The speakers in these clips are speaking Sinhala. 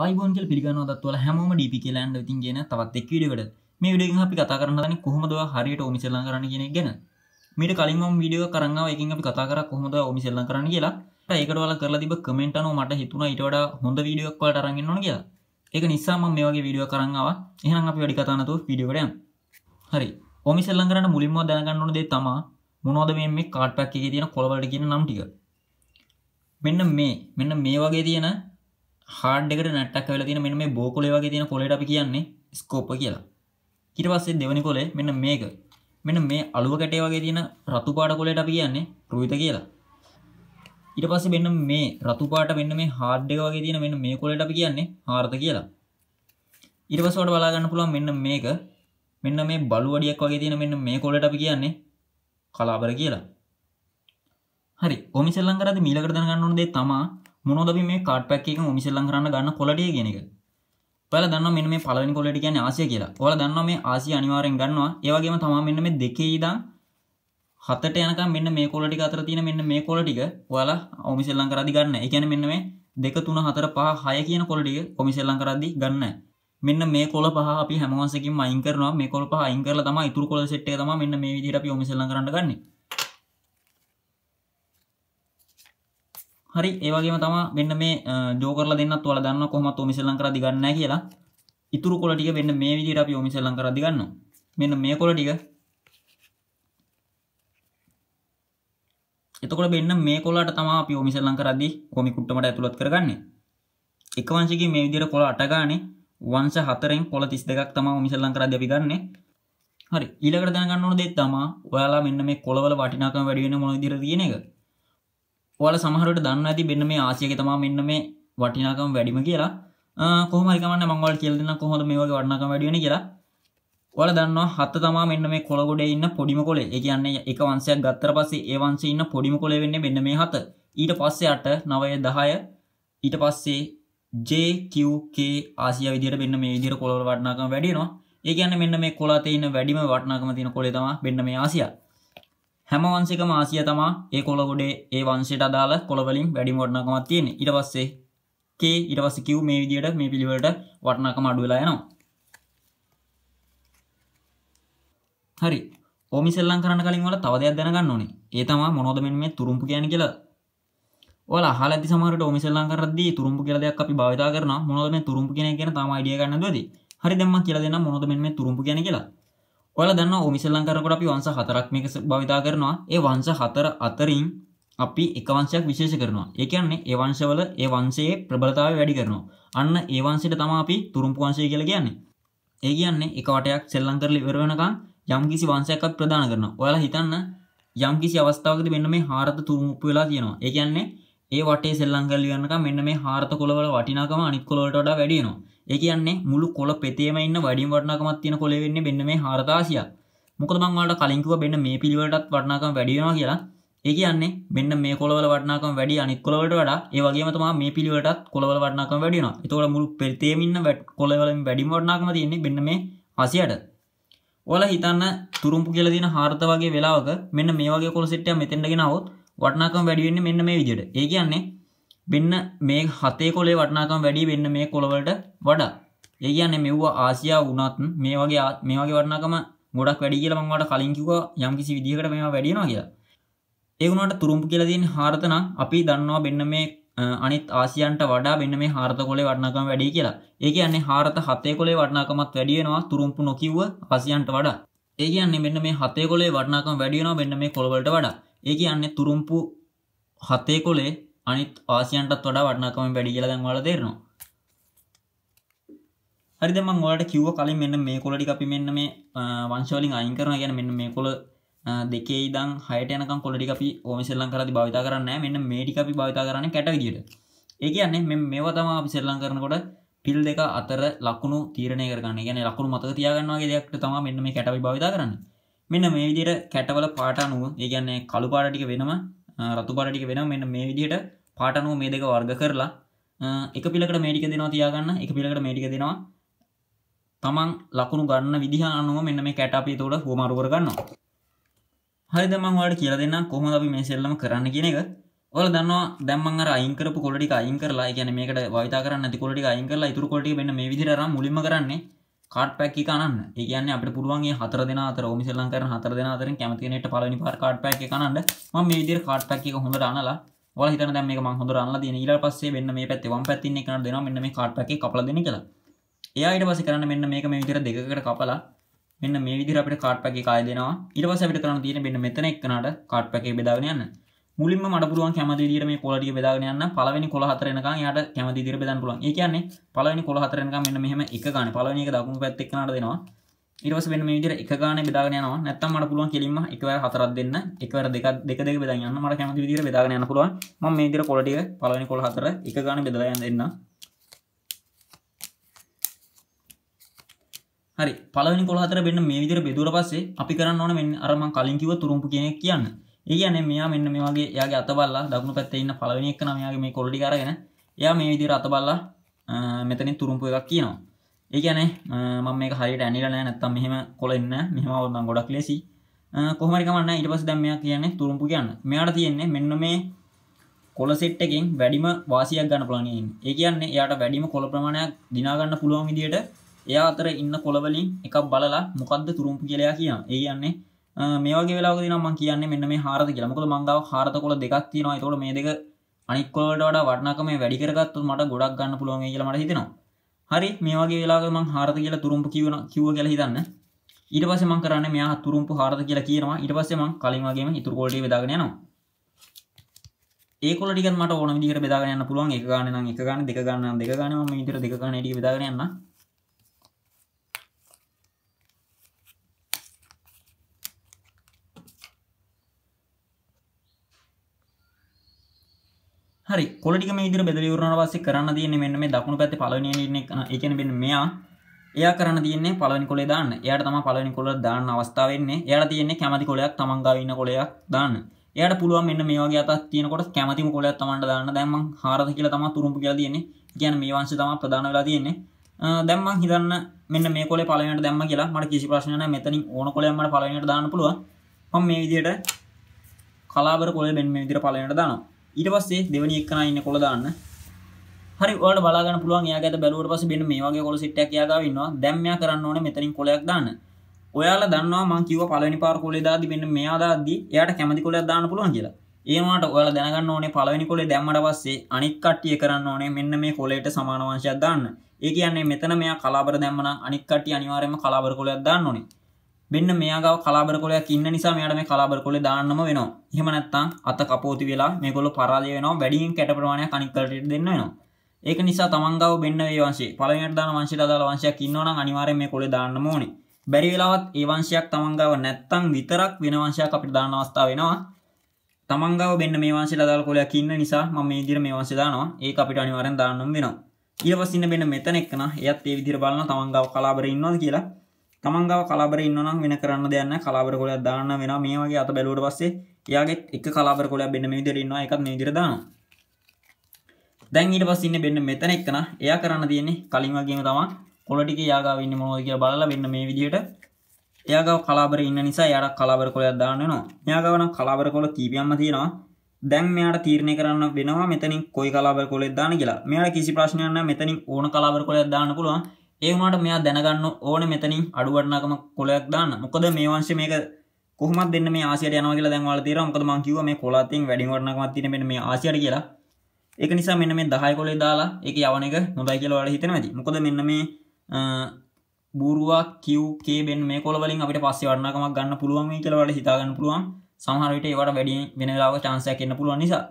අයිබෝන් කෙල් පිගනොදත්වල හැම ඩිපි කියලන්ඩ ඉතින් ගෙන තවත් එක් විඩියකට මේ විඩිය අපි කතා කරන්නන කොහොමදව හරියට ඔමිසල්ල කරන ගෙන ගෙන මට කලින්ම විඩියෝ කරන්නාව එකින් අපි කතා කර කොහොමද ඔමිසල්ල කරන කියලා ඒකටවල කරලා තිබ කමෙන්ටන මට හිතුන ඉටඩ හොඳ විඩියක් වලට අරගෙන නොන කියලා ඒක නිසාම මේ වගේ විඩියෝ කරන්නවා එහනම් අපි වැඩි කතානතු පිඩිවට හරි ඔමිසල්ල කරන මුලින්ම දැනගන්නන දේ තමා මොනෝද මේ කාට් පැක්කේ තියෙන කොළවලට කියන නම්ටික මෙන්න මේ මෙන්න මේ වගේ තියෙන හාඩ්ඩෙකට නැට්ටක් වෙලා තියෙන මෙන්න මේ බෝ කොලේ වගේ තියෙන කොලේට අපි කියන්නේ ස්කෝප කියලා. ඊට පස්සේ දෙවෙනි කොලේ මෙන්න මේක. මෙන්න මේ අලුව කැටේ වගේ තියෙන රතු පාට කොලේට අපි කියන්නේ රුවිත කියලා. ඊට පස්සේ මෙන්න මේ රතු පාට මෙන්න මේ හාඩ් එක වගේ තියෙන මෙන්න මේ කොලේට අපි කියන්නේ හාර්ත කියලා. ඊට පස්සේ ඔයාලට බලා ගන්න පුළුවන් මෙන්න මේක. මෙන්න මේ බලු වඩියක් වගේ තියෙන මෙන්න මේ කොලේට අපි කියන්නේ කලාබර කියලා. හරි කොමිසල්ලන් කරද මීලකට දැනගන්න ඕන දේ තමා මොනොද මේ කාඩ් පැක් එක මිසල්ලං කරන්න ගන්න කොලටිය ගෙනක පල දන්න මෙ මේ පලනි කොලට කියන ආසය කියලා ඔල දන්න මේ ආසි අනිවාරෙන් ගන්නවා ඒවගේම තමා මෙන්න මේ දෙකේදා හතට යනක මෙන්න මේ කොලටි අතර තියෙන මෙන්න මේ කොලටික ඔයාලා ඔමිසෙල්ලං කරදි ගන්න එකැන මෙන්න මේ දෙක තුන හතර පහ හය කියන කොලටික කොමිසෙල්ලං කරදි ගන්න මෙන්න මේ කොල පහ අපි හැමවාසකින් අයින් කරනවා මේ කොල පහ අයින් කරලා තමයි ඉතුරු කොල සෙට්ටේ තමයි මෙන්න මේ විදිහට අපි ඔමිසෙල්ලං කරන්න ගන්නේ හරි ඒවගේම තම වෙන්න මේ ජෝකරල දෙන්න තුවල දන්න කොහමත් ොමිසල්ලං කර දිගන්න කියලා ඉතුරු කොලටික වෙන්න මේ විදිර අපි ොමිසල්ලං කර දිගන්න මෙන්න මේ කොල ටික එතකොට වෙන්න මේ කොලාට තම අපි ොමිසල්ලං කරදි කොමිකුට්ටමට ඇතුළත් කරගන්න එකවංශගේ මේ විදිර කොල අටගානේ වංශ හතරෙන් කොල තිස් දෙකක් තම ොමිසල්ලං කර දෙපි ගන්න හරි ඊළකට දැනගන්න ඕන දෙත් තමා ඔයාලා මෙන්න මේ කොලවල වටිනාකම වැඩිගෙන මොන විදිර තියෙන එක ඔල සමහරට දන්න ඇති බෙන්න මේ ආසියක තමා මෙන්න මේ වටිනාකම් වැඩිම කියලා කොහමරිකමන්න මංවල් කියල්දන්න කොහොද මේ වගේ වන්නක වැඩියන කියලා ඔල දන්න හත්ත තමා මෙන්න මේ කොළගොඩ ඉන්න පොඩිම කොලේ ඒ කියන්නේ එක වංශයක් ගත්තර පස්සේ ඒ වංශේ ඉන්න පොඩිම කොලේ වෙන්නේ මෙන්න මේ හත. ඊට පස්සේ 8 9 10 ඊට පස්සේ J Q K ආසියා විදියට මෙන්න මේ විදියට කොළ වල වටිනාකම වැඩි වෙනවා. ඒ කියන්නේ මෙන්න මේ කොළ අතේ ඉන්න වැඩිම වටිනාකම තියෙන කොලේ තමයි මෙන්න මේ ආසියා. හැම වන්සේකම ආසිය තමා ඒ කොළගොඩේ ඒ වන්සේට අදාළ කොළවලින් වැඩිම වටිනාකමක් තියෙන. ඊට පස්සේ K ඊට පස්සේ Q මේ විදිහට මේ පිළිවෙලට වටිනාකම අඩු වෙලා යනවා. හරි. ඕම ඉස්සෙල්ලම් කරන්න කලින් ඔයාලා තව දෙයක් දැනගන්න ඕනේ. ඒ තමයි මොනවද මෙන්න මේ තුරුම්පු කියන්නේ කියලා. ඔයාලා අහලා ඇති සමහරට ඕම ඉස්සෙල්ලම් කරද්දී තුරුම්පු කියලා දෙයක් අපි භාවිතා කරනවා. මොනවද මේ තුරුම්පු කියන එක ගැන තාම අයිඩියා ගන්න නැද්ද? හරි දැන් මම කියලා දෙන්නම් මොනවද මෙන්න මේ තුරුම්පු කියන්නේ කියලා. ඔල දන්න මිසල්ලංකරකට අපි වන්ස හතරක් මේක භවිතා කරනවා ඒ වංස හතර අතරින් අපි එකවංශයක් විශේෂ කරනවා ඒකන්නේ ඒවංශවල ඒ වන්සේ ප්‍රබලතාව වැඩි කරනවා අන්න ඒවන්සිට තම අපි තුරුම්පු වන්සය කියල කියන්නේ ඒ කියන්නේ එකවටයක් සෙල්ලං කරලි වෙරවෙනකම් යම් කිසි වංශයක්ත් ප්‍රධාන කරන ඔයාලා හිතන්න යම් කිසි අවස්ථාවකද මෙන්න මේ හාරත තුරුම්පු වෙලා තියෙනවා ඒ කියන්නේ ඒ වටේ සෙල්ලං කරලි වෙනකම් මෙන්න මේ හාරත කොළවල වටිනාකම අනිත් කොළවලට වඩා වැඩි වෙනවා ඒ කියන්නේ මුළු කොල පෙතේම ඉන්න වඩින් වටනාකමක් තියෙන කොළ වෙන්නේ මෙන්න මේ 4000ක්. මොකද මම ඔයාලට කලින් කිව්වා මෙන්න මේ පිළිවෙලටත් වටනාකම වැඩි වෙනවා කියලා. ඒ කියන්නේ මෙන්න මේ කොළවල වටනාකම වැඩි අනිත් කොළවලට වඩා ඒ වගේම තමයි මේ පිළිවෙලටත් කොළවල වටනාකම වැඩි වෙනවා. ඒතකොට මුළු පෙතේම ඉන්න කොළවලින් වැඩිම වටනාකම තියෙන්නේ මෙන්න මේ 80ට. ඔයාලා හිතන්න තුරුම්පු කියලා තියෙන හාරත වගේ වෙලාවක මෙන්න මේ වගේ කොළ සෙට් එකක් මෙතෙන්ට ගෙනාවොත් වටනාකම වැඩි වෙන්නේ මෙන්න මේ විදිහට. ඒ කියන්නේ වෙන්න මේ හතේ කොලේ වටනාකම් වැඩි වෙන්න මේ කොළවලට වඩා ඒ කියන්නේ මෙව්වා ආසියා වුණත් මේ වගේ මේ වගේ වටනාකම ගොඩක් වැඩි කියලා මම ඔයාලට කලින් කිව්වා යම්කිසි විදිහකට මේවා වැඩි වෙනවා කියලා ඒ වුණාට තුරුම්පු කියලා තියෙන හාරත නම් අපි දන්නවා වෙන්න මේ අනිත් ආසියන්ට වඩා වෙන්න මේ හාරත කොලේ වටනාකම වැඩි කියලා. ඒ කියන්නේ හාරත හතේ කොලේ වටනාකමත් වැඩි වෙනවා තුරුම්පු නොකිව්ව ආසියන්ට වඩා. ඒ කියන්නේ මෙන්න මේ හතේ කොලේ වටනාකම වැඩි වෙනවා මෙන්න මේ කොළ වලට වඩා. ඒ කියන්නේ තුරුම්පු හතේ කොලේ අනිත් ආසියන්ටත් වඩා වටනාකම වැඩි කියලා දැන් ඔයාලා තේරෙනවා. හරිද මම ඔයාලට කිව්ව කලින් මෙන්න මේ කොළ ටික අපි මෙන්න මේ වංශ වලින් අයින් කරනවා කියන්නේ මෙන්න මේ කොළ දෙකේ ඉඳන් 6ට යනකම් කොළ ටික අපි ඕම සෙල්ලම් කරද්දි භාවිත කරන්නේ නැහැ. මෙන්න මේ ටික අපි භාවිත කරන්නේ කැට විදියට. ඒ කියන්නේ මේ මේවා තමයි අපි සෙල්ලම් කරනකොට පිල් දෙක අතර ලකුණු තීරණය කරගන්න. කියන්නේ ලකුණු මතක තියාගන්න වගේ දෙයක් තමයි මෙන්න මේ කැට අපි භාවිත කරන්නේ. මෙන්න මේ විදිහට කැටවල පාට අනුව ඒ කියන්නේ කළු පාට ටික වෙනම රතු පාටික වෙන මෙන්න මේ විදිහට පාටනුව මේ දෙක වර්ග කරලා එක පිලකට මේටික දෙනවා තියාගන්න එක පිලකට මේටික දෙනවා තමන් ලකුණු ගන්න විදිහ අනුව මෙන්න මේ කැට අපි එතකොට හුවමාරු කරගන්නවා හරි දැන් මම ඔයාලට කියලා දෙන්නම් කොහොමද අපි මේ සෙල්ලම කරන්න කියන එක ඔයාලා දන්නවා දැන් මම අර අයින් කරපු කොළ ටික අයින් කරලා ඒ කියන්නේ මේකට භාවිතා කරන්න නැති කොළ ටික අයින් කරලා ඉතුරු කොළ ටික මෙන්න මේ විදිහට අරන් මුලින්ම කරන්නේ කාට් පැක්කි කන්න ඒගන අපට පුළුවන්ගේ හතර දෙෙන අතර මිසල්ලන් කර හතර දෙෙන අතර කැමතිනට පලනි පා කාට් පැක් කනන්න ම මේදර කාට් පැක්ක හොඳ අනලා ල හිත දැම හොඳ අන්න ඊට පස්සේ වෙන්න මේ පැත්තිවම් පැත්තින්න කන දෙන මෙන්න මේ කාට් පැක් කපල දෙන කළ ඒයට පස කරන්න මෙන්න මේක මේ විතර දෙකට කපලා මෙන්න මේ විදිර අපට කාට් පැකි කාය දෙනවා ඉට පසට කරන තියෙන මෙන්න මෙතන එක්නට කාට් පැකේ බෙදාවනයන්න මුලින්ම මට පුළුවන් කැමති විදිහට මේ කොල ටික බෙදාගෙන යන්න පළවෙනි කොල හතර එනකන් එයාට කැමති විදිහට බෙදන්න පුළුවන්. ඒ කියන්නේ පළවෙනි කොල හතර එනකන් මෙන්න මෙහෙම එක ගාන පළවෙනි එක දකුණු පැත්ත එක්කනට දෙනවා. ඊට පස්සේ මෙන්න මේ විදිහට එක ගානේ බෙදාගෙන යනවා. නැත්තම් මට පුළුවන් කෙලින්ම එකවර හතරක් දෙන්න, එකවර දෙක දෙක දෙක බෙදාගෙන යන්න. මට කැමති විදිහට බෙදාගෙන යන්න පුළුවන්. මම මේ විදිහට කොල ටික පළවෙනි කොල හතර එක ගානේ බෙදලා යන්න දෙන්න. හරි. පළවෙනි කොල හතර මෙන්න මේ විදිහට බෙදුවර පස්සේ අපි කරන්න ඕන මෙන්න අර මම කලින් කිව්ව තුරුම්පු කියන එක කියන්න. ඒගන මෙයා මෙන්න මේ වගේ යාගේ අතබල්ලා දක්ුණු පැත්තේ ඉන්න පලවෙනි එක්කන මෙයාගේ මේ කොල්ඩි කරගෙන එයා මේ විදිහට අතබල්ලා මෙතනින් තුරුම්පු එකක් කියනවා. ඒ කියන්නේ මම මේක හරියට ඇනිලා නැහැ නැත්තම් මෙහෙම කොළ ඉන්න මෙහෙම වුණනම් ගොඩක් ලේසි. කොහොම හරි කමක් නැහැ ඊට පස්සේ දැන් මෙයා කියන්නේ තුරුම්පු කියන්න. මෙයාට තියෙන්නේ මෙන්න මේ කොළ සෙට් එකෙන් වැඩිම වාසියක් ගන්න පුළුවන් ඉන්නේ. ඒ කියන්නේ එයාට වැඩිම කොළ ප්‍රමාණයක් දිනා ගන්න පුළුවන් විදිහට එයා අතර ඉන්න කොළවලින් එකක් බලලා මොකද්ද තුරුම්පු කියලා එයා කියනවා. ඒ කියන්නේ මේවගේ වෙලාග ම කියන්න මෙන්න මේ හාරද කියලමකද මංගව හාරත කොල දෙකක් තියෙනවා තොට මේ දෙක අනික්කොට වඩ වටනකම වැඩිකරගත්තු මට ගොඩක් ගන්න පුළුවන් කියලමට හිතෙනවා හරි මේවගේ වෙලාගම හාරත කියල තුරුම්පු කියවන කිව කියල හිතන්න ඉට පස මං කරන්න මෙයා තුරුම්පු හාරත කියලා කියනවා ඉට පස්සෙම කලින්වගේම ඉතුරකොල්ට දාගෙනනවා ඒකොලටික මට ඕන දිකට බෙදාගන්න පුළුවන් එක ගන්න එක ගන්න දෙක ගන්න දෙක ගන්න ඉතර දෙක ගන්න ටි බෙදාගන්න හරි කොලටික මේ ඉදිර බෙදල වරන පස්සේ කරන්න තියන්නේ මෙන්න මේ දකුණු පැති පලවන එකන බෙන මෙයා එයා කරන්න තියන්නේ පලනි කොලේ දාන්න එයට තම පලනි කොල දාන්න අවස්ථාවවෙන්නේ එයට තියන්නේ කැමති කොලයක් තමන්ගවන්න කොලයක් දාන්න එයට පුළුව මෙන්න මේවාගේ අතත් තියනකොට කැමතිම කොලයක් තමන්ට දාන්න දැම්ම හාරද කියලා තම තුරුම්පු කියලා තියන්නේ කියන මේ වංශ තම ප්‍රධාන වෙලා තියන්නේ දැම්ම හිතන්න මෙන්න මේ කොල පලනට දැම්ම කියලා මට කිසි ප්‍රශ්නන මෙතනින් ඕන කොලයමට පලනට දාන්න පුළුව ම මේ විදියට කලාබර කොල මෙන් මේ විදිර පලනට දානවා ඊට පස්සේ දෙවනි එක්කන ඉන්න කොළ දාන්න හරි ඔයාලට බලා ගන්න පුළුවන් එයා ගැත බැලුවට පස්සේ මෙන්න මේ වගේ කොළ සෙට් එකක් එයා ගාව ඉන්නවා දැන් මෙයා කරන්න ඕනේ මෙතනින් කොළයක් දාන්න ඔයාලා දන්නවා මං කිව්වා පළවෙනි පාර කොළේ දාද්දි මෙන්න මෙයා දාද්දි එයාට කැමති කොළයක් දාන්න පුළුවන් කියලා ඒ වුණාට ඔයාලා දැනගන්න ඕනේ පළවෙනි කොළේ දැම්මට පස්සේ අනිත් කට්ටිය කරන්න ඕනේ මෙන්න මේ කොළේට සමාන වංශයක් දාන්න ඒ කියන්නේ මෙතන මෙයා කලාබර දැම්මනම් අනිත් කට්ටිය අනිවාර්යයෙන්ම කලාබර කොළයක් දාන්න ඕනේ මෙන්න මෙයාගව කලාබර කොලයක් ඉන්න නිසා මෙයාට මේ කලාබර කොලේ දාන්නම වෙනවා. එහෙම නැත්නම් අත කපෝති වෙලා මේගොල්ලෝ පරාජය වෙනවා. වැඩියෙන් කැට ප්‍රමාණයක් අනික් කටට දෙන්න වෙනවා. ඒක නිසා තමන් ගාව බෙන්න වේ වංශේ. පළවෙනියට දාන වංශයට අදාළ වංශයක් ඉන්නවා නම් අනිවාර්යෙන් මේ කොලේ දාන්නම ඕනේ. බැරි වෙලාවත් ඒ වංශයක් තමන් ගාව නැත්නම් විතරක් වෙන වංශයක් අපිට දාන්න අවස්ථාව වෙනවා. තමන් ගාව බෙන්න මේ වංශයට අදාළ කොලයක් ඉන්න නිසා මම මේ විදිහට මේ වංශය දානවා. ඒක අපිට අනිවාර්යෙන් දාන්නම වෙනවා. ඊළඟට ඉන්න බෙන්න මෙතන එක්කන එයත් ඒ විදිහට බලනවා තමන් ගාව කලාබර ඉන්නවද කියලා. තමන්ගව කලාබර ඉන්නනම් වෙන කරන්න දෙන්න කලාබර කොලයක් දාන්න වෙන මේ වගේ අත බැලුවට පස්සේ යාගෙත් එක කලාබර කොලයක් බෙන්න මේ විදිහට ඉන්නවා එකත් මේ විදිහට දානවා දැන් ඊට පස්සේ ඉන්නේ බෙන්න මෙතන එක්කන එයා කරන්න තියෙන්නේ කලින් වගේම තමයි කොල ටික යාගාව ඉන්නේ මොනවද කියලා බලලා මෙන්න මේ විදිහට එයාගව කලාබර ඉන්න නිසා එයාට කලාබර කොලයක් දාන්න වෙනවා එයාගව නම් කලාබර කොල කීපයක්ම තියෙනවා දැන් මෙයාට තීරණය කරන්න වෙනවා මෙතනින් කොයි කලාබර කොලයක් දාන්න කියලා මෙයාට කිසි ප්‍රශ්නයක් නැහැ මෙතනින් ඕන කලාබර කොලයක් දාන්න පුළුවන් ඒවුණට මෙයා දැනගන්න ඕන මෙතනින් අඩුවටනාකම කොලයක් දාන්න මොකද මේ වංශ මේක කොහොමත් දෙන්න මේ ආසියට යනවා කියලා දැන් ඔයාලා තේරෙනවා මොකද මං කිව්වා මේ කොලාතින් වැඩි වටනකමක් තියෙන මෙන්න මේ ආසියට කියලා ඒක නිසා මෙන්න මේ 10 කොලේ දාලා ඒක යවන එක හොඳයි කියලා ඔයාලා හිතනවා ඇති මොකද මෙන්න මේ බූරුවා QK බෙන් මේ කොල වලින් අපිට පස්සේ වටනකමක් ගන්න පුළුවන් වෙයි කියලා ඔයාලා හිතා ගන්න පුළුවන් සමහර විට ඒවට වැඩි වෙන වෙලාවක chance එකක් එන්න පුළුවන් නිසා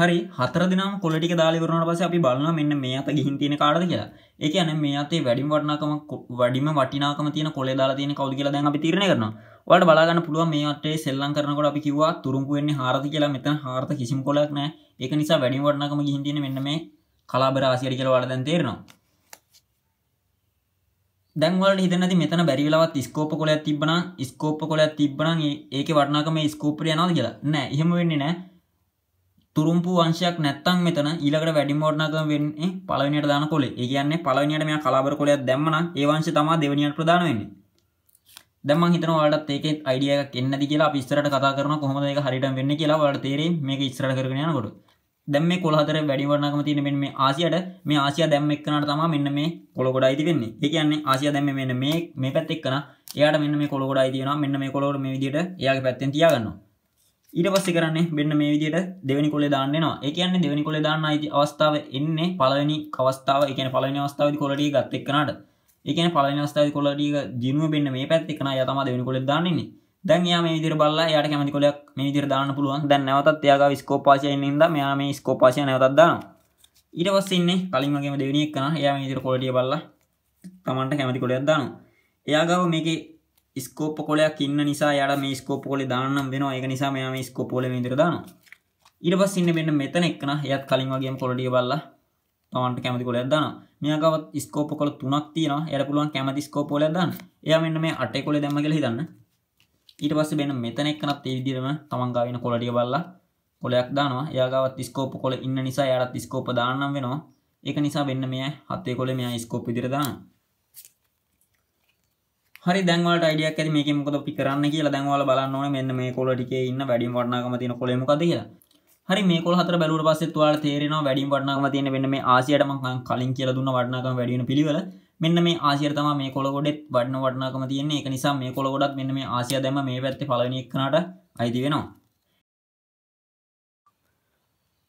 හරි හතර දෙනම් කොලටික දාලිවරනට පස අපි බලන්න මෙන්න මේ අත ගිහින් තියෙන කාඩද කියලා එක යන මේ අතේ වැඩිම් වටනාකම වැඩිම වටිනාකම තියෙන කොලේ දාලා තියෙන කවුද කියලා දැන් අපි තීරණය කරනවා. ඔයාලට බලා ගන්න පුළුවන් මේ අතේ සෙල්ලම් කරනකොට අපි කිව්වා තුරුම්පු වෙන්නේ හාරත කියලා මෙතන හාරත කිසිම කොලයක් නැහැ. ඒක නිසා වැඩිම වටිනාකම ගිහින් තියෙන මෙන්න මේ කලාබර ආසියට කියලා ඔයාලට දැන් තේරෙනවා. දැන් ඔයාලට හිතෙන්නේ නැති මෙතන බැරි වෙලාවත් ස්කෝප් කොලයක් තිබ්බනම් ස්කෝප් කොලයක් තිබ්බනම් ඒකේ වටිනාකම ස්කෝප් එකට යනවද කියලා? නෑ, එහෙම වෙන්නේ නෑ. තුරුම්පු වංශයක් නැත්තම් මෙතන ඊළඟට වැඩිම වටිනාකම වෙන්නේ පළවෙනියට දාන කොලේ. ඒ කියන්නේ පළවෙනියට මෙයා කලාබර කොලයක් දැම්මනම් ඒ වංශය තමයි දෙවෙනියට ප්‍රදාන වෙන්නේ. දැන් මම හිතනවා ඔයාලටත් ඒකේ අයිඩියා එකක් එන්නේ නැති කියලා අපි ඉස්සරහට කතා කරනවා කොහොමද ඒක හරියටම වෙන්නේ කියලා ඔයාලට තේරෙයි මේක ඉස්සරහට කරගෙන යනකොට. දැන් මේ කොළ හතරේ වැඩිම වටිනාකම තියෙන මෙන්න මේ ආසියාට මේ ආසියා දැම්ම එක්කනට තමයි මෙන්න මේ කොළ ගොඩයිති වෙන්නේ. ඒ කියන්නේ ආසියා දැම්මේ මෙන්න මේ මේ පැත්ත එක්කන එයාට මෙන්න මේ කොළ ගොඩයිති වෙනවා මෙන්න මේ කොළ වල මේ විදිහට එයාගේ පැත්තෙන් තියාගන්නවා. ඊට පස්සේ කරන්නේ මෙන්න මේ විදිහට දෙවෙනි කොලේ දාන්න එනවා. ඒ කියන්නේ දෙවෙනි කොලේ දාන්න අයිති අවස්ථාව එන්නේ පළවෙනි අවස්ථාව, ඒ කියන්නේ පළවෙනි අවස්ථාවේදී කොල ටික ගත් එක්කනට. ඒ කියන්නේ පළවෙනි අවස්ථාවේදී කොල ටික දිනුව වෙන්න මේ පැත්තේ එක්කන අය තමයි දෙවෙනි කොලේ දාන්න ඉන්නේ. දැන් එයා මේ විදිහට බලලා එයාට කැමති කොලයක් මේ විදිහට දාන්න පුළුවන්. දැන් නැවතත් එයාගාව ස්කෝප් ආසිය ඉන්න හින්දා මෙයා මේ ස්කෝප් ආසිය නැවතත් දානවා. ඊට පස්සේ ඉන්නේ කලින් වගේම දෙවෙනි එක්කන එයා මේ විදිහට කොල ටික බලලා Tamanට කැමති කොලයක් දානවා. එයාගාව මේකේ ස්කෝප් කොලයක් ඉන්න නිසා යට මේ ස්කෝප් කොලේ දාන්නම් වෙනවා ඒක නිසා මෙයා මේ ස්කෝප් කොලේ මේ විදිහට දානවා ඊට පස්සේ ඉන්නේ මෙන්න මෙතන එක්කන එයත් කලින් වගේම කොළ ටික බලලා තමන්ට කැමති කොලයක් දානවා. මෙයාගවත් ස්කෝප් කොල තුනක් තියෙනවා. එයාට පුළුවන් කැමති ස්කෝප් කොලයක් දාන්න. එයා මෙන්න මේ අටේ කොලේ දැම්ම කියලා හිතන්න. ඊට පස්සේ මෙන්න මෙතන එක්කනත් ඒ විදිහටම තමන් ගාව ඉන්න කොල ටික බලලා කොලයක් දානවා. එයාගවත් ස්කෝප් කොල ඉන්න නිසා එයාටත් ස්කෝප් දාන්නම් වෙනවා. ඒක නිසා මෙන්න මෙයා හතේ කොලේ මෙයා ස්කෝප් විදිහට දානවා. හරි දැන්වලට අයිඩියක් ඇති මේක මොකද අපි කරන්න කියලා දැන්වල බලන්න ඕනේ මෙන්න මේ කොළ ටිකේ ඉන්න වැඩිම වටිනාකම තියෙන කොළ මොකද කියලා හරි මේ කොළ හතර බැලුවට පස්සේ ඔයාලට තේරෙනවා වැඩිම වටිනාකම තියෙන මෙන්න මේ ආසියට මම කලින් කියලා දුන්න වටිනාකම වැඩි වෙන පිළිවෙල මෙන්න මේ ආසියට තමයි මේ කොළ ගොඩෙත් වටින වටිනාකම තියෙන්නේ ඒක නිසා මේ කොළ ගොඩත් මෙන්න මේ ආසිය දැම මේ පැත්තේ පළවෙනි එකනට අයිති වෙනවා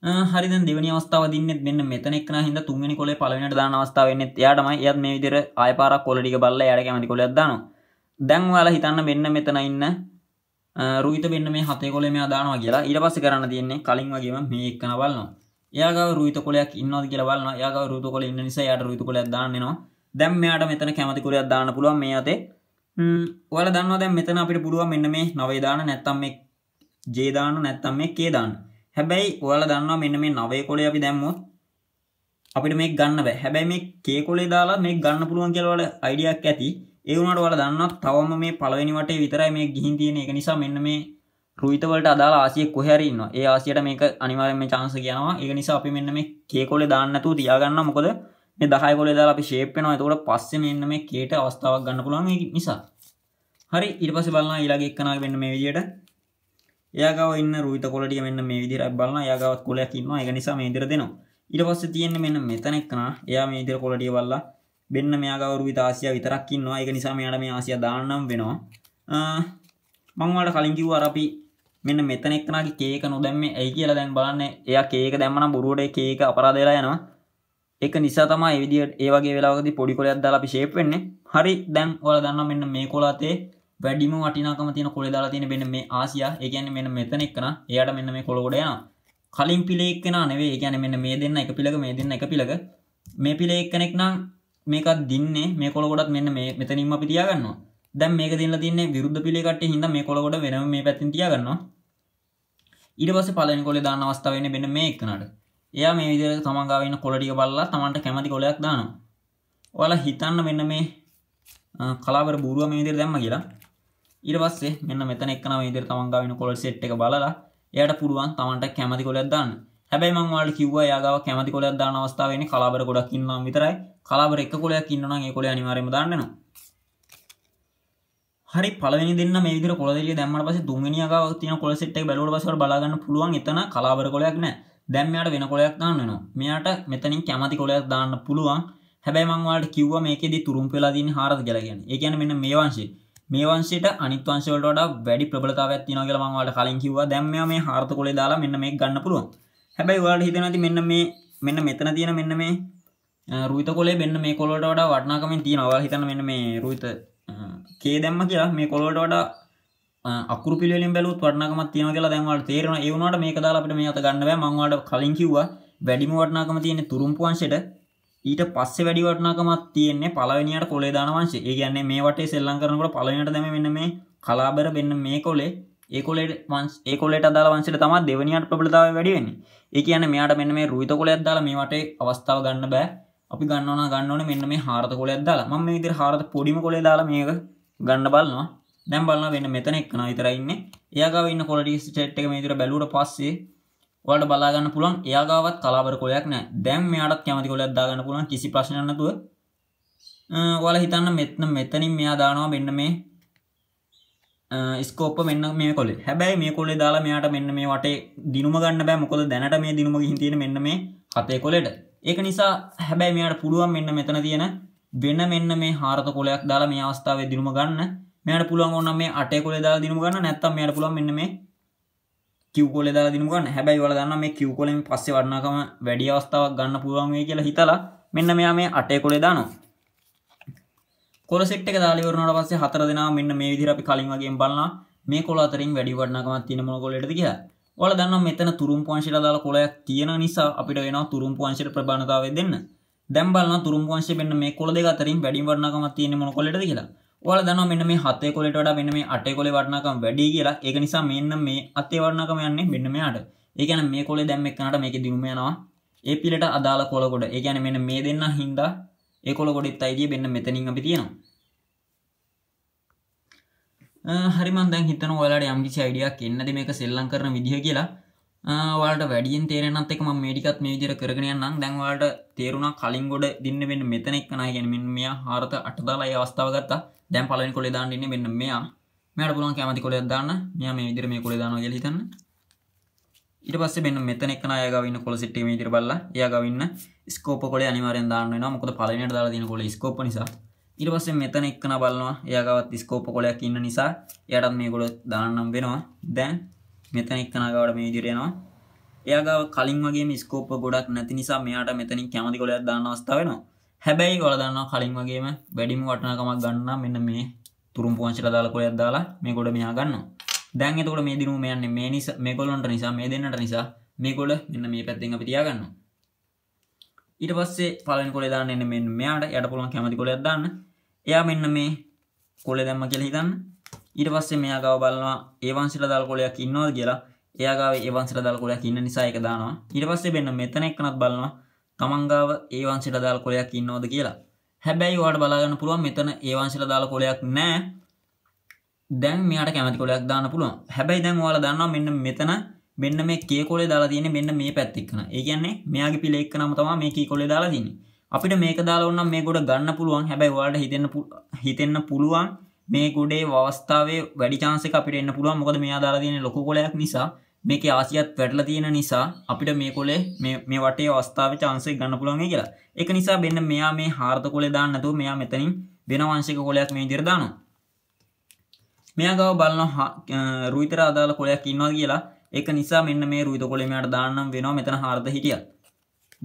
හරි දෙවනි අවස්ථාව දින්නෙත් මෙන්න මෙතන එක්කන හින්දා තුන්වෙනි කොලේ පළවෙනියට දාන අවස්ථාව වෙන්නේ එයාටමයි. එයාත් මේ විදිහට ආය පාරක් කොල ටික බලලා එයාට කැමති කොලයක් දානවා. දැන් ඔයාලා හිතන්න මෙන්න මෙතන ඉන්න රුහිත මෙන්න මේ හතේ කොලේ මෙයා දානවා කියලා. ඊට පස්සේ කරන්න තියෙන්නේ කලින් වගේම මේ එක්කන බලනවා. එයාගව රුහිත කොලයක් ඉන්නවද කියලා බලනවා. එයාගව රුහිත කොලේ ඉන්න නිසා එයාට රුහිත කොලයක් දාන්න එනවා. දැන් මෙයාට මෙතන කැමති කොලයක් දාන්න පුළුවන් මේ අතේ. ඔයාලා දන්නවා දැන් මෙතන අපිට පුළුවන් මෙන්න මේ නවේ දාන නැත්තම් මේ ජේ දාන නැත්තම් මේ කේ දාන්න. හැබැයි ඔයාල දන්නවා මෙන්න මේ නවය කොලේ අපි දැම්මොත් අපිට මේ ගන්න බෑ හැබැයි මේ කේ කොලේ දාලා මේ ගන්න පුළුවන් කියලා ඔයාලට අයිඩියක් ඇති ඒ වුණාට ඔයාලා දන්නවා තවම මේ පළවෙනි වටේ විතරයි මේ ගිහින් තියෙන ඒක නිසා මෙන්න මේ රුහිත වලට අදාළ ආසිය කොහේ හරි ඉන්නවා ඒ ආසියට මේක අනිවාර්යෙන් මේ chance කියනවා ඒක නිසා අපි මෙන්න මේ කේ කොලේ දාන්න නැතුව තියාගන්න මොකද මේ 10 කොලේ දාලා අපි shape වෙනවා එතකොට පස්සේ මෙන්න මේ කේට අවස්ථාවක් ගන්න පුළුවන් නිසා හරි ඊට පස්සේ බලනවා ඊළඟ එක්කනාගේ වෙන්න මේ විදියට ඒගව ඉන්න රුවිත කොලටිය මෙන්න මේ විදිර බලන්න යාගවත් කොලයක් ඉන්නවා එක නිසා මේ විදිර දෙනවා ඊට පස්සේ තියෙන්නේ මෙන්න මෙතන එක්කනා එයා මේ විදිර කොලටිය බලලා මෙන්න මෙයාගව රුවිත ආසියා විතරක් ඉන්නවා ඒක නිසා මෙයාට මේ ආසියා දාන්නම් වෙනවා මම ඔයාලට කලින් කිව්වා අර අපි මෙන්න මෙතන එක්කනාගේ කේක නොදැම්මේ ඇයි කියලා දැන් බලන්න එයා කේක දැම්මනම් බොරුවට කේක අපරාධ වෙලා යනවා ඒක නිසා තමයි ඒ විදිහට ඒ වගේ වෙලාවකදී පොඩි කොලයක් දාලා අපි ෂේප් වෙන්නේ හරි දැන් ඔයාලා දන්නවා මෙන්න මේ කොලාතේ වැඩිම වටිනාකම තියෙන කොළ දාලා තියෙන මෙන්න මේ ආසියා ඒ කියන්නේ මෙන්න මෙතන එක්කන එයාට මෙන්න මේ කොළ ගොඩ යනවා කලින් පිලේ එක්කෙනා නෙවෙයි ඒ කියන්නේ මෙන්න මේ දෙන්න එක පිලක මේ දෙන්න එක පිලක මේ පිලේ එක්කෙනෙක් නම් මේකත් දින්නේ මේ කොළ ගොඩත් මෙන්න මේ මෙතනින්ම අපි තියාගන්නවා දැන් මේක දෙන්න තින්නේ විරුද්ධ පිලේ කට්ටිය හින්දා මේ කොළ ගොඩ වෙනම මේ පැත්තෙන් තියාගන්නවා ඊට පස්සේ පළවෙනි කොලේ දාන්න අවස්ථාව එන්නේ මෙන්න මේ එක්කනට එයා මේ විදිහට තමන් ගාව ඉන්න කොළ ටික බලලා තමන්ට කැමති කොලයක් දානවා ඔයාලා හිතන්න මෙන්න මේ කලාවර බූරුව මේ විදිහට දැම්ම කියලා ඉරවස්සේ මෙන්න මෙතන එක්නව ඉදිර තමන්ගාවෙන කොල් සෙට් එක බලලා එයට පුළුවන් තමන්ට කැමති කොලයක් දාන්න හැබැයි මං ඔයාලට කිව්වා එයාගාව කැමති කොලයක් දාන අවස්ථාව එන්නේ කලාබර ගොඩක් ඉන්නවා විතරයි කලාබර එක කොලයක් ඉන්නවා නම් ඒ කොලේ අනිවාර්යයෙන්ම දාන්න වෙනවා හරි පළවෙනි දෙන්න මේ විදිහට කොළ දෙලිය දැම්මට පස්සේ තුන්වෙනි අගාව තියෙන කොළ සෙට් එක බැලුවට පස්සේ ඔයාලා බලා ගන්න පුළුවන් එතන කලාබර කොලයක් නැහැ දැන් මෙයාට වෙන කොලයක් දාන්න වෙනවා මෙයාට මෙතනින් කැමති කොලයක් දාන්න පුළුවන් හැබැයි මං ඔයාලට කිව්වා මේකෙදි තුරුම්පු වෙලා තියෙන හාරද කියලා කියන්නේ ඒ කියන්නේ මෙන්න මේ වංශේ මේ වංශයට අනිත් වංශ වලට වඩා වැඩි ප්‍රබලතාවයක් තියෙනවා කියලා මම ඔයාලට කලින් කිව්වා. දැන් මෙයා මේ හාර්ත කුලේ දාලා මෙන්න මේක ගන්න පුළුවන්. හැබැයි ඔයාලට හිතෙනවා ඉතින් මෙන්න මේ මෙන්න මෙතන තියෙන මෙන්න මේ රුයිත කුලේ මෙන්න මේ කොළ වලට වඩා වටිනාකමින් තියෙනවා. ඔයාලා හිතන්න මෙන්න මේ රුයිත කේ දැම්ම කියලා මේ කොළ වලට වඩා අකුරු පිළිවෙලින් බැලුවොත් වටිනාකමක් තියෙනවා කියලා දැන් ඔයාලට තේරෙනවා. ඒ වුණාට මේක දාලා අපිට මේ අත ගන්න බෑ. මම ඔයාලට කලින් කිව්වා වැඩිම වටිනාකම තියෙන තුරුම්පු වංශයට ඊට පස්සේ වැඩි වටිනාකමක් තියෙන්නේ පළවෙනියට කොලේ දාන වංශය. ඒ කියන්නේ මේ වටේ සෙල්ලම් කරනකොට පළවෙනියට දැමෙ මෙන්න මේ කලාබර මෙන්න මේ කොලේ ඒ කොලේට වංශ ඒ කොලේට අදාළ වංශයට තමයි දෙවෙනියට ප්‍රබලතාවය වැඩි වෙන්නේ. ඒ කියන්නේ මෙයාට මෙන්න මේ රුහිත කොලයක් දාලා මේ වටේ අවස්ථාව ගන්න බෑ. අපි ගන්න ඕන ගන්න ඕනේ මෙන්න මේ හාරත කොලයක් දාලා. මම මේ විදිහට හාරත පොඩිම කොලේ දාලා මේක ගන්න බලනවා. දැන් බලනවා වෙන මෙතන එක්කන විතරයි ඉන්නේ. එයා ගාව ඉන්න කොල ටික සෙට් එක මේ විදිහට බැලුවට පස්සේ ඔයාලට බලා ගන්න පුළුවන් එයා ගාවත් කලාබර කොලයක් නැහැ. දැන් මෙයාටත් කැමති කොලයක් දාගන්න පුළුවන් කිසි ප්‍රශ්නයක් නැතුව. ඔයාලා හිතන්න මෙතන මෙතනින් මෙයා දානවා මෙන්න මේ ස්කෝප් මෙන්න මේ කොලේ. හැබැයි මේ කොලේ දාලා මෙයාට මෙන්න මේ වටේ දිනුම ගන්න බෑ. මොකද දැනට මේ දිනුම ගිහින් තියෙන මෙන්න මේ හතේ කොලේට. ඒක නිසා හැබැයි මෙයාට පුළුවන් මෙන්න මෙතන තියෙන වෙන මෙන්න මේ හාරත කොලයක් දාලා මේ අවස්ථාවේ දිනුම ගන්න. මෙයාට පුළුවන් ඕනනම් මේ අටේ කොලේ දාලා දිනුම ගන්න. නැත්තම් මෙයාට පුළුවන් මෙන්න මේ කිව්කොල දාලා දිනුගන්න හැබැයි වල දන්න මේ කිව්කොලෙන් පස්සේ වඩනාකම වැඩි අවස්ථාවක් ගන්න පුළුවන් වෙයි කියලා හිතලා මෙන්න මෙයා මේ අටේ කොලේ දානවා කොල සෙට් එක දාලා ඉවර වුණාට පස්සේ හතර දෙනා මෙන්න මේ විදිහට අපි කලින් වගේම බලනවා මේ කොල අතරින් වැඩි වටිනාකමක් තියෙන මොන කොලයටද කියලා. ඔයාලා දන්නවා මෙතන තුරුම්පු අංශයට දාලා කොලයක් තියෙන නිසා අපිට වෙනවා තුරුම්පු අංශයට ප්‍රබලතාවය දෙන්න. දැන් බලනවා තුරුම්පු අංශය මෙන්න මේ කොල දෙක අතරින් වැඩි වටිනාකමක් තියෙන මොන කොලයටද කියලා. ඔල දන මෙන්න මේ හතේ කොලට වඩා මෙන්න මේ අටේ කොලේ වටනාකම් වැඩි කියලා ඒක නිසා මෙන්න මේ අතේ වටනාකම යන්නේ මෙන්න මෙයාට. ඒ කියන්නේ මේ කොලේ දැම්ම එක්කනට මේකේ දිනුම යනවා. ඒ පිළට අදාළ කොළ කොට. ඒ කියන්නේ මෙන්න මේ දෙන්න හින්දා ඒ කොළ කොටෙත් අයිතිය මෙන්න මෙතනින් අපි තියනවා. හරිමන් දැන් හිතන ඔයාලට යම්කිසි අයිඩියක් එන්නද මේක සෙල්ලම් කරන විදිහ කියලා වාට වැඩියෙන් තේරෙනත් එක මේටිකත් මේ විදිර කරගෙනයන්නම් දැන්වාට තේරුණා කලින් ගොඩ දින්න වෙන්න මෙතනෙක් කනා ගැනමින් මෙයා හාරත අටදාලායි අවස්ථාව ගත්තා දැන් පලෙන් කොළේ දාන්නන්න වෙන්න මෙයා මෙයට පුළුවන් කැමති කොළයක් දාන්න මෙයා මේ විදිර මේ කොළේ දානවා කියලා හිතන්න ඊට පස්සේ මෙන්න මෙතන එක්කන අය ගාව ඉන්න කොළ සිට්ටේ මේ විදිර බලලා එයා ගාව ඉන්න ස්කෝප් කොළේ අනිවාර්යෙන් දාන්න වෙනවා මොකද පළවෙනියට දාලා තියෙන කොළේ ස්කෝප් නිසා ඊට පස්සේ මෙතන එක්කන බලනවා එයා ගාවත් ස්කෝප් කොළයක් ඉන්න නිසා එයාටත් මේ කොළ දාන්නම් වෙනවා දැන් මෙතන එක්තනාගවට මේ විදිරෙනවා එයාගාව කලින් වගේ ස්කෝප ගොඩක් නැති නිසා මෙයාට මෙතනින් කැමති ගොලයක් දාන්න අවස්ථාවෙනවා හැබැයි ගොල දන්නවා කලින් වගේම වැඩිම වටනකමක් ගන්න මෙන්න මේ තුරුම් පුවංචිල දාලා කොලයක් දාලා මේ ගොඩ මෙයා ගන්නවා දැන් එතකොට මේ දිනුම යන්නේ මේ නිසා මේගොල්ලන්ට නිසා මේ දෙන්නට නිසා මේගොල මෙන්න මේ පැත්තෙන් අපි තියාගන්නවා ඊට පස්සේ පලෙන් කොල දාන්න එන්න මෙන්න මෙයාට යට පුළුවන් කැමති කොලයක් දාන්න එයා මෙන්න මේ කොලේ දැම්ම කියලා හිතන්න ඊට පස්සේ මෙයා ගාව බලනවා ඒ වංශිල දල් කොලයක් ඉන්නවද කියලා. එයා ගාව ඒ වංශිල දල් කොලයක් ඉන්න නිසා ඒක දානවා. ඊට පස්සේ මෙන්න මෙතන එක්කනත් බලනවා තමන් ගාව ඒ වංශිල දල් කොලයක් ඉන්නවද කියලා. හැබැයි ඔයාට බලාගන්න පුළුවන් මෙතන ඒ වංශිල දාල කොලයක් නැහැ. දැන් මෙයාට කැමති කොලයක් දාන්න පුළුවන්. හැබැයි දැන් ඔයාලා දන්නවා මෙන්න මෙතන මෙන්න මේ කේ කොලේ දාලා තියෙන්නේ මෙන්න මේ පැත්ත එක්කන. ඒ කියන්නේ මෙයාගේ පිළ එක්කනම තමයි මේ කී කොලේ දාලා තියෙන්නේ. අපිට මේක දාලා වුණනම් මේ ගොඩ ගන්න පුළුවන්. හැබැයි ඔයාලට හිතෙන්න හිතෙන්න පුළුවන් මේ ගොඩේ අවස්ථාවේ වැඩි චාන්සක අපිට එන්න පුළුවන් මොකද මේ අදාලා තියෙන ලොකු කොලයක් නිසා මේක ආසියත් වැටලා තියෙන නිසා අපිට මේ කොලේ මේ මේ වටේ අවස්ථාවේ chance එක ගන්න පුළුවන් වෙයි කියලා. ඒක නිසා මෙන්න මෙයා මේ හාර්ද කොලේ දාන්න නැතුව මෙයා මෙතනින් වෙන වංශික කොලයක් මේ විදිහට දානවා. මෙයා ගාව බලන රුයිතර අදාළ කොලයක් ඉන්නවා කියලා. ඒක නිසා මෙන්න මේ රුයිත කොලේ මෙයාට දාන්නම් වෙනවා මෙතන හාර්ද හිටියා.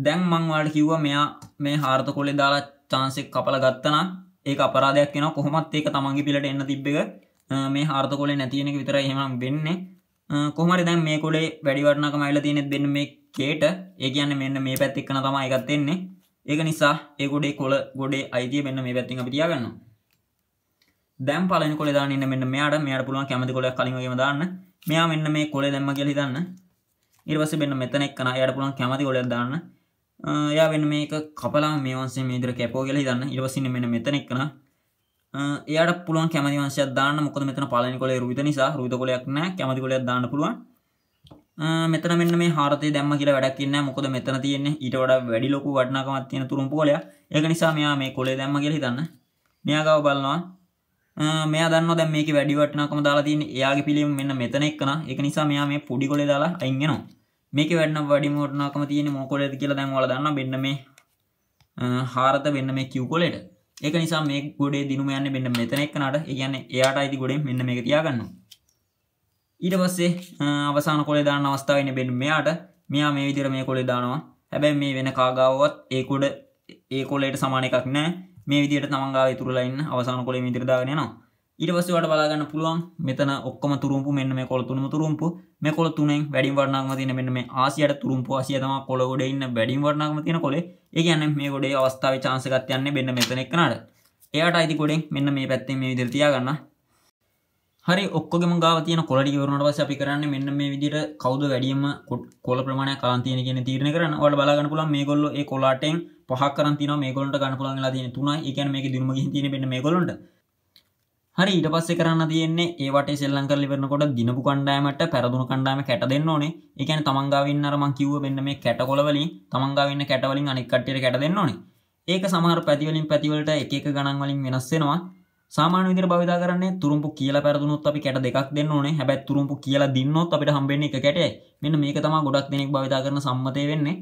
දැන් මං වාට කිව්වා මෙයා මේ හාර්ත කොලේ දාලා chance එක කපලා ගත්තා නම් ඒ අපරාධයක් න කොහොමත් ඒක තමන්ගේ පිලට එන්න තිබ්බක මේ හාර්ත කොලේ නැතියෙනෙ විතර හෙම වෙන්නේ කොහමරි දැන් මේ කොලේ වැඩිවරණක මයිල තියෙනෙත් දෙන්න මේ කේට ඒ කියන්න මෙන්න මේ පැත්තික්න තම එකත්තෙන්නේ ඒක නිසා ඒ ගොඩේ කොල ගොඩේ අයිතිය මෙන්න මේ පැත්තිං පිටියගන්න දැම් පල කොල දාන්න මෙන්න මෙයාට මෙයාට පුළුවන් කැමති කොල කලින්ගේම දාන්න මෙයා මෙන්න මේ කොලේ දැම්ම කියලිදන්න ඉරවස මෙන්න මෙතනෙක් කන අයට පුළුවන් කැමති කොලයක් දාන්න යා වෙන මේක කපලා මේවන්සේ මේදර කැපෝ කියලා දන්න ඉරවසින්න මෙන මෙතනෙක්න එයට පුළුවන් කැමති වංශය දාන්න මොකද මෙතන පලනි කොලේ රුවිත නිසා රුවිත කොලයක් නෑ කැමති කොලයක් දාන්න පුළුවන් මෙතන මෙන්න මේ හාරතය දැම්ම කියලා වැඩක් ඉන්න මොකද මෙතන තියෙන්නේ ඊට වඩා වැඩි ලොකු වටිනාකමක් තියෙන තුරුම්පු කොලයක් ඒක නිසා මෙයා මේ කොලේ දැම්ම කියලා හිතන්න මෙයා ගාව බලනවා මෙයා දන්නවා දැන් මේකේ වැඩි වටිනාකම දාලා තියෙන්නේ එයාගේ පිළිම මෙන්න මෙතන එක්කන ඒක නිසා මෙයා මේ පොඩි කොලේ දාලා අයින් වෙනවා මේක වැඩන වැඩි මෝටනාකම තියෙන මෝකොලද කියලා දැන් වල දන්න බෙන්න මේ හාරත වෙන්න මේ කිව් කොලට ඒක නිසා මේ ගොඩේ දිනුම යන්න බෙන්න මෙතන එක්කනට කියන්නේ එයාට අයිති ගොඩේ මෙන්න මේක තියාගන්න ඊට පස්සේ අවසාන කොලේ දාන අවස්ථාව ඉන්නේ බෙන්න මෙයාට මෙයා මේ විදිහට මේ කොලේ දානවා හැබැයි මේ වෙන කාගාවවත් ඒ කොඩ ඒ කොලේට සමාන එකක් නැහැ මේ විදිහට තමන් ගාව ඉතුරුලා ඉන්න අවසාන කොලේ මේ විදිහට දාගෙන යනවා ඉරවසවට බලාගන්න පුළුවන් මෙතන ඔක්කම තුරුම්පු මෙන්න මේ කොළ තුනම තුරුම්පු මේ කොළ තුනෙන් වැඩිම වර්ණාංගම තියෙන මෙන්න මේ ආසියට තුරුම්පු ආසිය තමයි කොළ ගොඩේ ඉන්න වැඩිම වර්ණාංගම තියෙන කොළේ. ඒ කියන්නේ මේ ගොඩේ අවස්ථාවේ chance එකක් යන්නේ මෙන්න මෙතන එක්කනට. එයාට අයිති ගොඩෙන් මෙන්න මේ පැත්තෙන් මේ විදිහට තියාගන්න. හරි ඔක්කොගම ගාව තියෙන කොලටි වරනට පස්ස අපි කරන්න මෙන්න මේ විදිහට කවුද වැඩියම කොල ප්‍රමාණයක් අරන් තියෙන කියන තීරණය කරන්න. ඔයාලා බලා ගන්න පුළුවන් මේගොල්ලෝ ඒ කොලාටෙන් පහක් කරන් තිනවා මේගොල්ලන්ට ගන්න පුළුවන් වෙලා තියෙන තුනයි. ඒ කියන්නේ මේකේ දිනුම ගිහින් තියෙන මෙන්න මේගොල්ලන්ට. හරි ඊට පස්සේ කරන්න තියෙන්නේ ඒ වටේ සෙල්ලම් කරලා ඉවරනකොට දිනපු කණ්ඩායමට පෙරදුණු කණ්ඩායම කැට දෙන්න ඕනේ. ඒ කියන්නේ තමන් ගාව ඉන්න අර මං කිව්ව මෙන්න මේ කැටකොළ වලින් තමන් ගාව ඉන්න කැට වලින් අනෙක් කට්ටියට කැට දෙන්න ඕනේ. ඒක සමහර පැති වලින් පැති වලට එක එක ගණන් වලින් වෙනස් වෙනවා. සාමාන්‍ය විදිහට භාවිතා කරන්නේ තුරුම්පු කියලා පෙරදුනොත් අපි කැට දෙකක් දෙන්න ඕනේ. හැබැයි තුරුම්පු කියලා දින්නොත් අපිට හම්බෙන්නේ එක කැටයයි. මෙන්න මේක තමයි ගොඩක් දෙනෙක් භාවිතා කරන සම්මතය වෙන්නේ.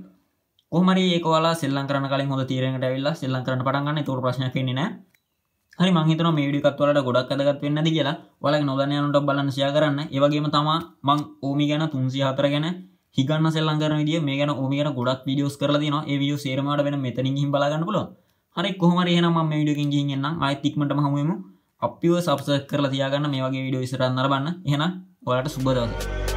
කොහොම හරි ඒක ඔයාලා සෙල්ලම් කරන කලින් හොඳ තීරණයකට ඇවිල්ලා සෙල්ලම් කරන්න පටන් ගන්න. ඒක ප්‍රශ්නයක් වෙන්නේ නැහැ. හරි මහිතන මේ ඩිකත්වලට ගොඩක් අදගත් වෙන්නද කියලා වලක් නොදනයනට බලන්න ශයා කරන්න ඒවගේම තමා මං ඕමි ගැන තුන්සි හතර ගැන හිගන්න සෙල්ලංගර විදිිය මේ ගැන ඕමිගෙන ගොඩක් විඩියෝස් කරලදින ඒවිිය සේරමට වෙන මෙතනින් හි බලාගන්න පුල හරි කොහමරයහනම මේඩකින් ගන්න අයිතික්මට හමුවමු අපිව සබස කරලා තියාගන්න මේ වගේ විඩියෝ විසරන්නර බන්න එහෙන ඔලට සුබදවසේ